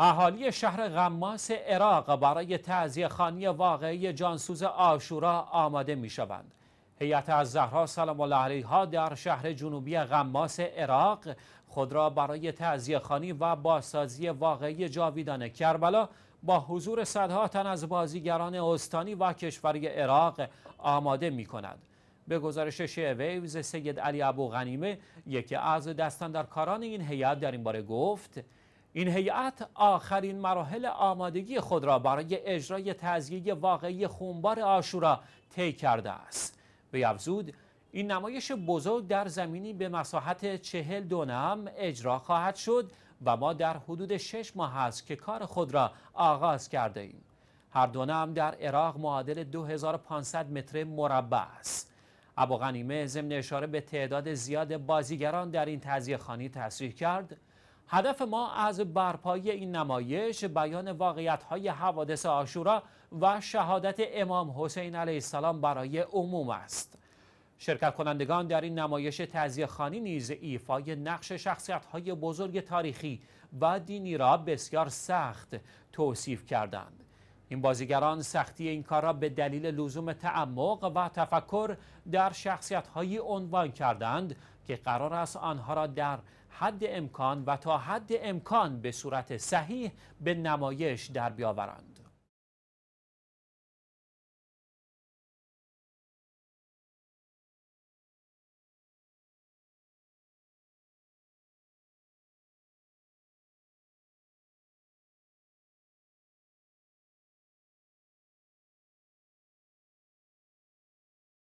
اهالی شهر غماس عراق برای تعزیه خانی واقعی جانسوز آشورا آماده می شوند. هیئت از زهرا سلام الله علیها در شهر جنوبی غماس عراق خود را برای تعزیه خانی و بازسازی واقعی جاویدان کربلا با حضور صدها تن از بازیگران استانی و کشوری عراق آماده می کند. به گزارش شیعه سید علی ابو غنیمه یکی از دستندرکاران این هیئت در این باره گفت این هیئت آخرین مراحل آمادگی خود را برای اجرای تزیه واقعی خونبار آشورا طی کرده است به افزود این نمایش بزرگ در زمینی به مساحت چهل دونم اجرا خواهد شد و ما در حدود شش ماه است که کار خود را آغاز کرده ایم هر دونم در عراق معادل 2500 متر مربع است ابو غنیمه ضمن اشاره به تعداد زیاد بازیگران در این تزیه خانی تصریح کرد هدف ما از برپایی این نمایش بیان واقعیت های حوادث آشورا و شهادت امام حسین علیه السلام برای عموم است شرکت کنندگان در این نمایش تزیه خانی نیز ایفای نقش شخصیت های بزرگ تاریخی و دینی را بسیار سخت توصیف کردند این بازیگران سختی این کار را به دلیل لزوم تعمق و تفکر در شخصیت هایی عنوان کردند که قرار است آنها را در حد امکان و تا حد امکان به صورت صحیح به نمایش در بیاورند.